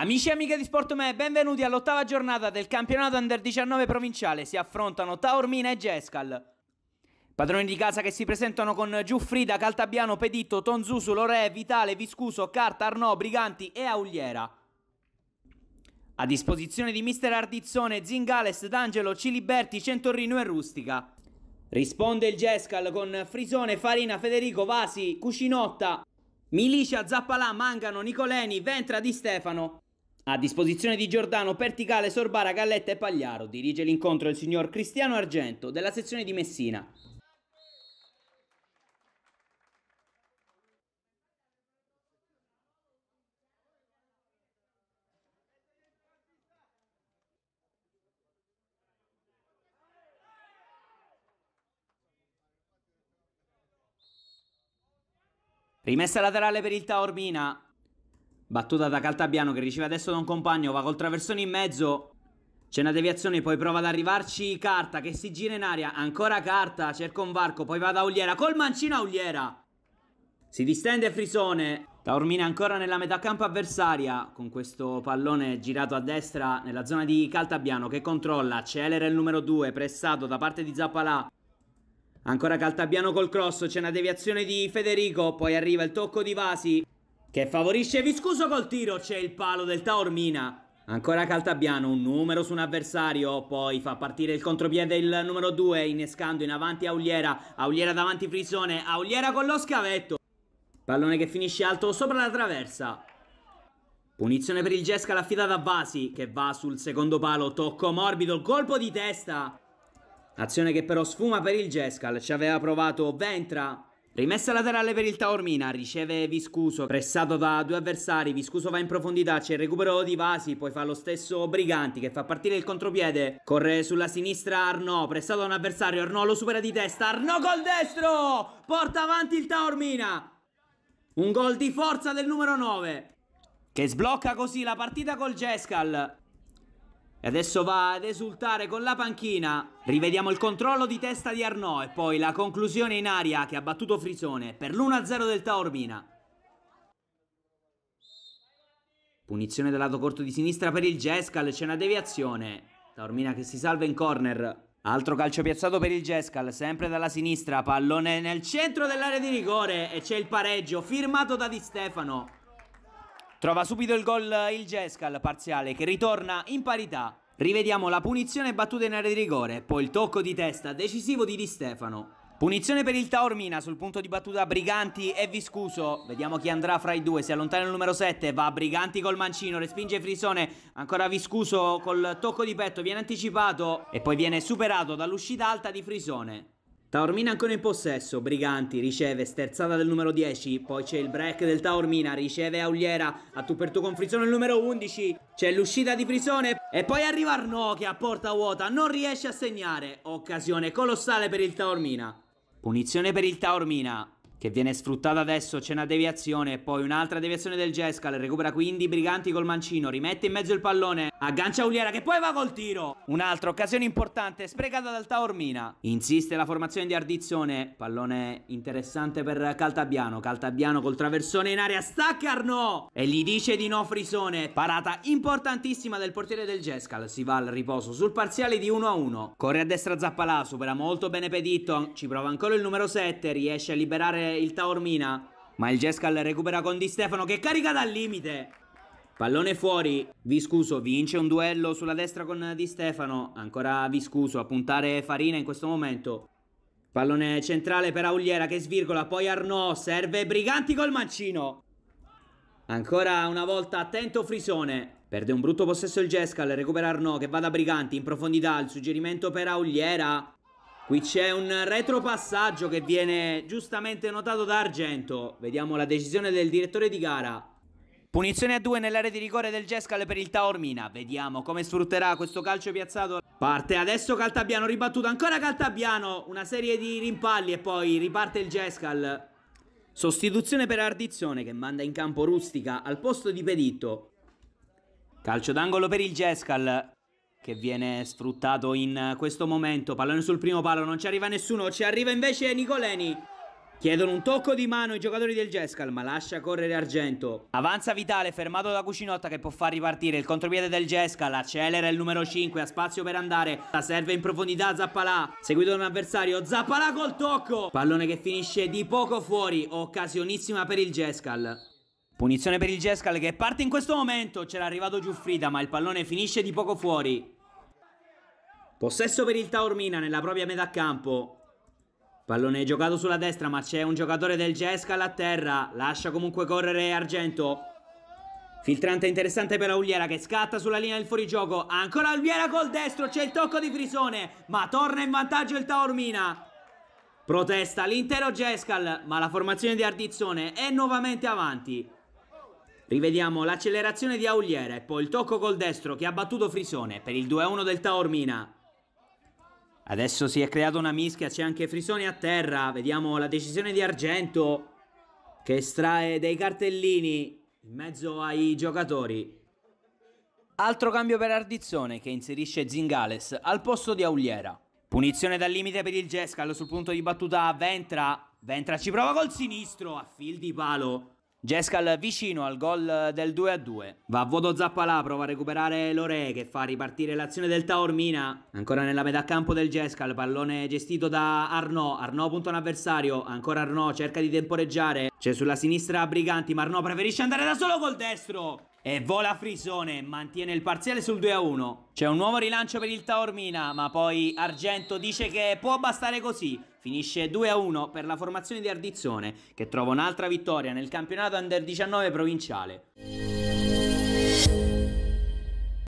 Amici e amiche di Sportome, benvenuti all'ottava giornata del campionato Under 19 provinciale. Si affrontano Taormina e Jescal. Padroni di casa che si presentano con Giuffrida, Caltabiano, Pedito, Tonzusu, Lore, Vitale, Viscuso, Carta, Arnò, Briganti e Augliera. A disposizione di Mister Ardizzone, Zingales, D'Angelo, Ciliberti, Centorrino e Rustica. Risponde il Jescal con Frisone, Farina, Federico, Vasi, Cucinotta, Milicia, Zappalà, Mangano, Nicoleni, Ventra di Stefano. A disposizione di Giordano, Perticale, Sorbara, Galletta e Pagliaro dirige l'incontro il signor Cristiano Argento della sezione di Messina. Rimessa laterale per il Taormina, Battuta da Caltabiano che riceve adesso da un compagno, va col traversone in mezzo. C'è una deviazione, poi prova ad arrivarci Carta che si gira in aria, ancora Carta, cerca un varco, poi va da Ugliera, col mancino a Ugliera. Si distende Frisone, Taormina ancora nella metà campo avversaria, con questo pallone girato a destra nella zona di Caltabiano che controlla, Accelera il numero 2, pressato da parte di Zappalà. Ancora Caltabiano col cross, c'è una deviazione di Federico, poi arriva il tocco di Vasi. Che favorisce Viscuso col tiro, c'è il palo del Taormina. Ancora Caltabiano, un numero su un avversario, poi fa partire il contropiede il numero 2, innescando in avanti Auliera, Auliera davanti Frisone, Auliera con lo scavetto. Pallone che finisce alto sopra la traversa. Punizione per il Gesca, l'affidata a Vasi, che va sul secondo palo, tocco morbido, colpo di testa. Azione che però sfuma per il Gescal, ci aveva provato Ventra, Rimessa laterale per il Taormina, riceve Viscuso, pressato da due avversari, Viscuso va in profondità, c'è il recupero di Vasi, poi fa lo stesso Briganti che fa partire il contropiede, corre sulla sinistra Arno, pressato da un avversario, Arno lo supera di testa, Arno col destro, porta avanti il Taormina, un gol di forza del numero 9, che sblocca così la partita col Gescal. E adesso va ad esultare con la panchina. Rivediamo il controllo di testa di Arnò e poi la conclusione in aria che ha battuto Frisone per l'1-0 del Taormina. Punizione dal lato corto di sinistra per il Jeskal, c'è una deviazione. Taormina che si salva in corner. Altro calcio piazzato per il Jeskal, sempre dalla sinistra, pallone nel centro dell'area di rigore e c'è il pareggio firmato da Di Stefano. Trova subito il gol il Jescal parziale che ritorna in parità. Rivediamo la punizione battuta in area di rigore, poi il tocco di testa decisivo di Di Stefano. Punizione per il Taormina sul punto di battuta Briganti e Viscuso. Vediamo chi andrà fra i due, si allontana il numero 7, va Briganti col mancino, respinge Frisone, ancora Viscuso col tocco di petto, viene anticipato e poi viene superato dall'uscita alta di Frisone. Taormina ancora in possesso, Briganti riceve sterzata del numero 10, poi c'è il break del Taormina, riceve Auliera, a tu per tu con Frizzone il numero 11, c'è l'uscita di Frisone e poi arriva Arnò che a porta vuota non riesce a segnare, occasione colossale per il Taormina. Punizione per il Taormina, che viene sfruttata adesso, c'è una deviazione poi un'altra deviazione del Jescal, recupera quindi Briganti col mancino, rimette in mezzo il pallone, aggancia Uliera che poi va col tiro. Un'altra occasione importante, sprecata dal Taormina. Insiste la formazione di Ardizzone, pallone interessante per Caltabiano, Caltabiano col traversone in aria, stacca Arno e gli dice di no Frisone, parata importantissima del portiere del Jescal, si va al riposo sul parziale di 1-1. Corre a destra Zappalà, supera molto bene Peditto, ci prova ancora il numero 7, riesce a liberare il Taormina. Ma il Jeskal recupera con Di Stefano che carica dal limite. Pallone fuori, Viscuso vince un duello sulla destra con Di Stefano, ancora Viscuso a puntare Farina in questo momento. Pallone centrale per Auliera che svirgola, poi Arnaud, serve Briganti col mancino. Ancora una volta attento Frisone, perde un brutto possesso il Jeskal, recupera Arnaud che va da Briganti in profondità, il suggerimento per Auliera. Qui c'è un retropassaggio che viene giustamente notato da Argento. Vediamo la decisione del direttore di gara. Punizione a due nell'area di rigore del Gescal per il Taormina. Vediamo come sfrutterà questo calcio piazzato. Parte adesso Caltabiano, ribattuto ancora Caltabiano. Una serie di rimpalli e poi riparte il Gescal. Sostituzione per Ardizione che manda in campo Rustica al posto di Peditto. Calcio d'angolo per il Gescal che viene sfruttato in questo momento. Pallone sul primo palo, non ci arriva nessuno, ci arriva invece Nicoleni. Chiedono un tocco di mano i giocatori del Gescal, ma lascia correre Argento. Avanza Vitale, fermato da Cucinotta che può far ripartire il contropiede del Gescal, accelera il numero 5, ha spazio per andare, la serve in profondità Zappalà, seguito da un avversario, Zappalà col tocco! Pallone che finisce di poco fuori, occasionissima per il Gescal. Punizione per il Jescal che parte in questo momento. C'era arrivato Giuffrida ma il pallone finisce di poco fuori. Possesso per il Taormina nella propria metà campo. Pallone giocato sulla destra ma c'è un giocatore del Jescal a terra. Lascia comunque correre Argento. Filtrante interessante per Auliera che scatta sulla linea del fuorigioco. Ancora Auliera col destro, c'è il tocco di Frisone, ma torna in vantaggio il Taormina. Protesta l'intero Jescal ma la formazione di Ardizzone è nuovamente avanti. Rivediamo l'accelerazione di Auliera e poi il tocco col destro che ha battuto Frisone per il 2-1 del Taormina. Adesso si è creata una mischia, c'è anche Frisone a terra, vediamo la decisione di Argento che estrae dei cartellini in mezzo ai giocatori. Altro cambio per Ardizzone che inserisce Zingales al posto di Auliera. Punizione dal limite per il Gescal sul punto di battuta Ventra. Ventra ci prova col sinistro a fil di palo. Jeskal vicino al gol del 2-2. Va a vuoto Zappalà, prova a recuperare Lore che fa ripartire l'azione del Taormina. Ancora nella metà campo del Jeskal, pallone gestito da Arnaud. Arnaud punta un avversario, ancora Arnaud cerca di temporeggiare. C'è sulla sinistra Briganti, ma Arnaud preferisce andare da solo col destro. E vola Frisone, mantiene il parziale sul 2-1. C'è un nuovo rilancio per il Taormina, ma poi Argento dice che può bastare così. Finisce 2-1 per la formazione di Ardizzone, che trova un'altra vittoria nel campionato Under 19 provinciale.